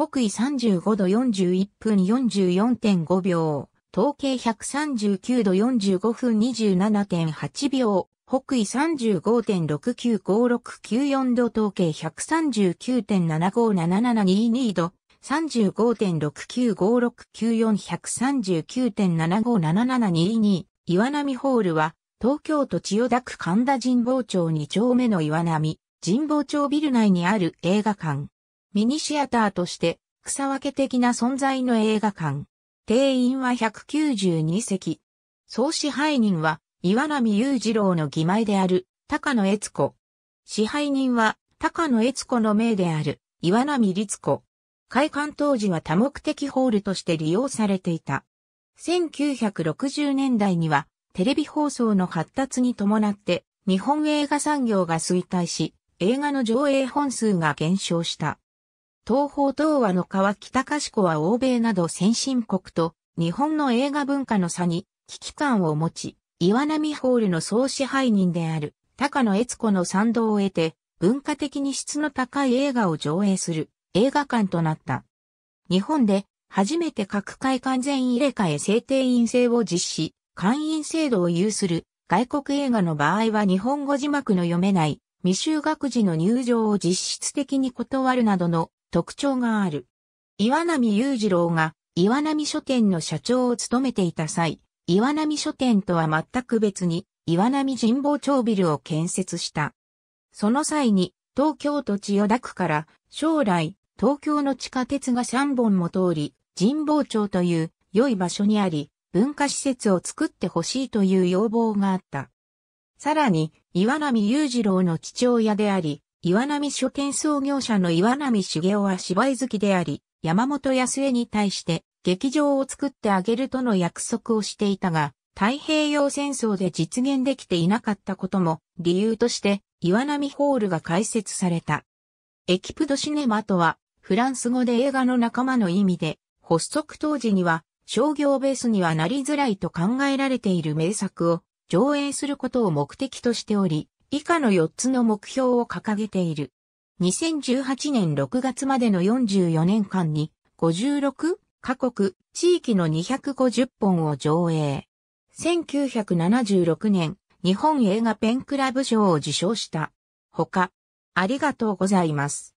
北緯35度41分44.5秒、統計139度45分27.8秒、北緯35.695694度統計139.757722度、35.69569439.757722 1、岩波ホールは、東京都千代田区神田神保町2丁目の岩波、神保町ビル内にある映画館。ミニシアターとして草分け的な存在の映画館。定員は192席。総支配人は岩波雄二郎の義前である高野悦子。支配人は高野悦子の名である岩波律子。開館当時は多目的ホールとして利用されていた。1960年代にはテレビ放送の発達に伴って日本映画産業が衰退し映画の上映本数が減少した。東方東和の川北かしこは欧米など先進国と日本の映画文化の差に危機感を持ち、岩波ホールの総支配人である高野悦子の賛同を得て文化的に質の高い映画を上映する映画館となった。日本で初めて各界完全入れ替え制定院制を実施、会員制度を有する外国映画の場合は日本語字幕の読めない未就学児の入場を実質的に断るなどの特徴がある。岩波雄二郎が岩波書店の社長を務めていた際、岩波書店とは全く別に岩波神保町ビルを建設した。その際に東京都千代田区から将来東京の地下鉄が3本も通り神保町という良い場所にあり文化施設を作ってほしいという要望があった。さらに岩波雄二郎の父親であり岩波書店創業者の岩波茂雄は芝居好きであり、山本康江に対して劇場を作ってあげるとの約束をしていたが、太平洋戦争で実現できていなかったことも理由として岩波ホールが開設された。エキプドシネマとはフランス語で映画の仲間の意味で、発足当時には商業ベースにはなりづらいと考えられている名作を上映することを目的としており、以下の4つの目標を掲げている。2018年6月までの44年間に56カ国、地域の250本を上映。1976年、日本映画ペンクラブ賞を受賞した。他、ありがとうございます。